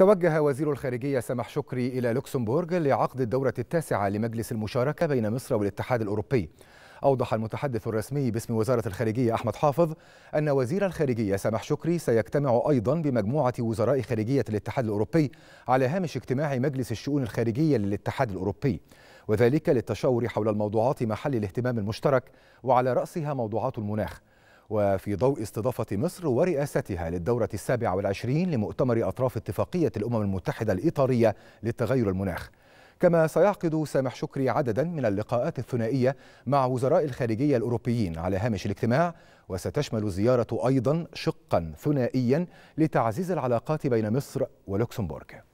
توجه وزير الخارجية سمح شكري إلى لوكسمبورغ لعقد الدورة التاسعة لمجلس المشاركة بين مصر والاتحاد الأوروبي أوضح المتحدث الرسمي باسم وزارة الخارجية أحمد حافظ أن وزير الخارجية سمح شكري سيجتمع أيضا بمجموعة وزراء خارجية الاتحاد الأوروبي على هامش اجتماع مجلس الشؤون الخارجية للاتحاد الأوروبي وذلك للتشاور حول الموضوعات محل الاهتمام المشترك وعلى رأسها موضوعات المناخ وفي ضوء استضافة مصر ورئاستها للدورة السابعة والعشرين لمؤتمر أطراف اتفاقية الأمم المتحدة الإطارية للتغير المناخ كما سيعقد سامح شكري عددا من اللقاءات الثنائية مع وزراء الخارجية الأوروبيين على هامش الاجتماع وستشمل الزيارة أيضا شقا ثنائيا لتعزيز العلاقات بين مصر ولوكسمبورغ